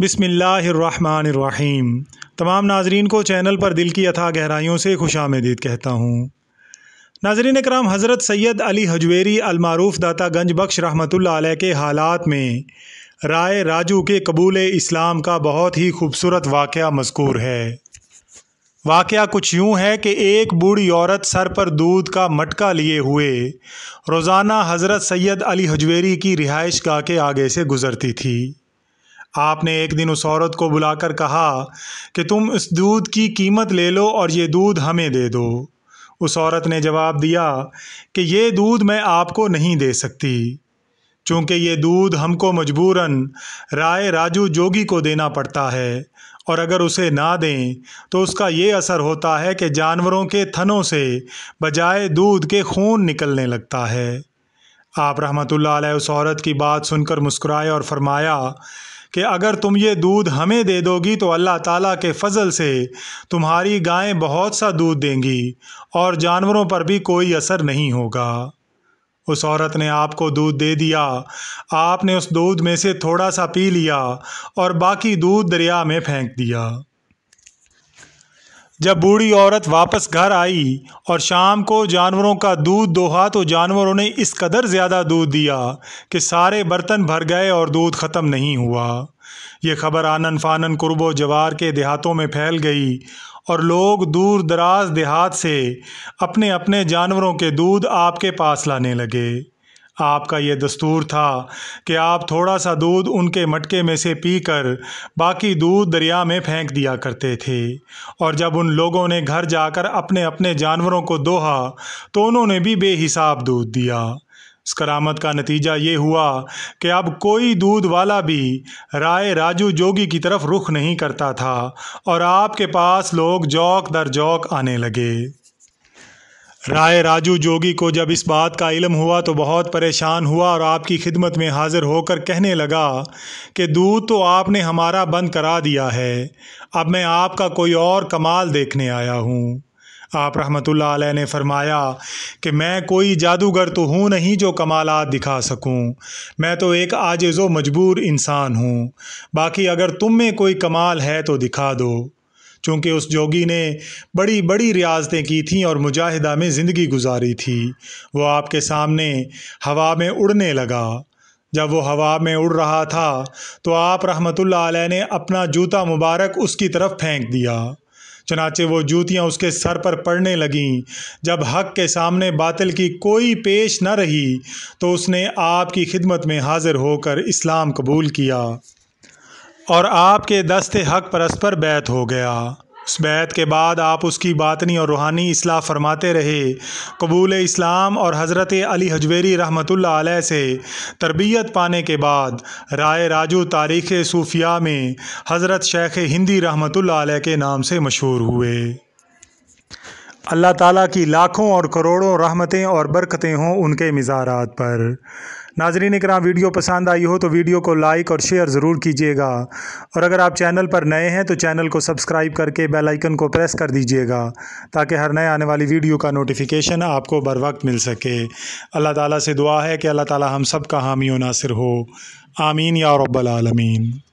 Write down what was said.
बिसमीम तमाम नाजरीन को चैनल पर दिल की अथा गहराइयों से खुश आमदीद कहता हूँ नाजरीन कराम हज़रत सैयद अली हजवेरी अलमारूफ़ दाता गंज बख्श रहमतुल्ल के हालात में राय राजू के कबूल इस्लाम का बहुत ही खूबसूरत वाक़ मजकूर है वाक़ कुछ यूँ है कि एक बूढ़ी औरत सर पर दूध का मटका लिए हुए रोज़ाना हज़रत सैयद अली हजवेरी की रिहाइश गाह के आगे से गुज़रती थी आपने एक दिन उस औरत को बुलाकर कहा कि तुम इस दूध की कीमत ले लो और ये दूध हमें दे दो उस औरत ने जवाब दिया कि ये दूध मैं आपको नहीं दे सकती चूँकि ये दूध हमको मजबूरन राय राजू जोगी को देना पड़ता है और अगर उसे ना दें तो उसका ये असर होता है कि जानवरों के थनों से बजाय दूध के खून निकलने लगता है आप रहमत उस औरत की बात सुनकर मुस्कुराए और फरमाया कि अगर तुम ये दूध हमें दे दोगी तो अल्लाह ताला के फ़ज़ल से तुम्हारी गायें बहुत सा दूध देंगी और जानवरों पर भी कोई असर नहीं होगा उस औरत ने आपको दूध दे दिया आपने उस दूध में से थोड़ा सा पी लिया और बाकी दूध दरिया में फेंक दिया जब बूढ़ी औरत वापस घर आई और शाम को जानवरों का दूध दोहा तो जानवरों ने इस कदर ज़्यादा दूध दिया कि सारे बर्तन भर गए और दूध ख़त्म नहीं हुआ ये खबर आनन फानन कुर्बो जवार के देहातों में फैल गई और लोग दूर दराज देहात से अपने अपने जानवरों के दूध आपके पास लाने लगे आपका ये दस्तूर था कि आप थोड़ा सा दूध उनके मटके में से पीकर बाकी दूध दरिया में फेंक दिया करते थे और जब उन लोगों ने घर जाकर अपने अपने जानवरों को दोहा तो उन्होंने भी बेहिसाब दूध दिया इस करामत का नतीजा ये हुआ कि अब कोई दूध वाला भी राय राजू जोगी की तरफ रुख नहीं करता था और आपके पास लोग जौक दर जौक आने लगे राय राजू जोगी को जब इस बात का इलम हुआ तो बहुत परेशान हुआ और आपकी खिदमत में हाजिर होकर कहने लगा कि दूध तो आपने हमारा बंद करा दिया है अब मैं आपका कोई और कमाल देखने आया हूँ आप रहमतुल्लाह अलैह ने फरमाया कि मैं कोई जादूगर तो हूँ नहीं जो कमालात दिखा सकूँ मैं तो एक आजिज़ मजबूर इंसान हूँ बाकी अगर तुम में कोई कमाल है तो दिखा दो चूँकि उस जोगी ने बड़ी बड़ी रियाजतें की थीं और मुजाहिदा में ज़िंदगी गुजारी थी वो आपके सामने हवा में उड़ने लगा जब वो हवा में उड़ रहा था तो आप रहमतुल्लाह अलैह ने अपना जूता मुबारक उसकी तरफ फेंक दिया चनाचे वो जूतियाँ उसके सर पर पड़ने लगीं जब हक के सामने बातिल की कोई पेश न रही तो उसने आपकी खिदमत में हाज़िर होकर इस्लाम कबूल किया और आपके दस्त हक परस्पर बैत हो गया उस बैत के बाद आप उसकी बातनी और रूहानी असलाह फरमाते रहे कबूल इस्लाम और हज़रत अली हजवेरी रहमतुल्ला अलैह से तरबियत पाने के बाद राय राजू तारीख़ सूफिया में हज़रत शेख हिंदी रहमत ला के नाम से मशहूर हुए अल्लाह ताला की लाखों और करोड़ों रहमतें और बरकतें हों उनके मज़ारात पर नाजरीन इकराम वीडियो पसंद आई हो तो वीडियो को लाइक और शेयर ज़रूर कीजिएगा और अगर आप चैनल पर नए हैं तो चैनल को सब्सक्राइब करके बेल आइकन को प्रेस कर दीजिएगा ताकि हर नए आने वाली वीडियो का नोटिफिकेशन आपको बर वक्त मिल सके अल्लाह ताला से दुआ है कि अल्लाह ताला हम सब का हामी नासिर हो आमीन या रब्बल आलमीन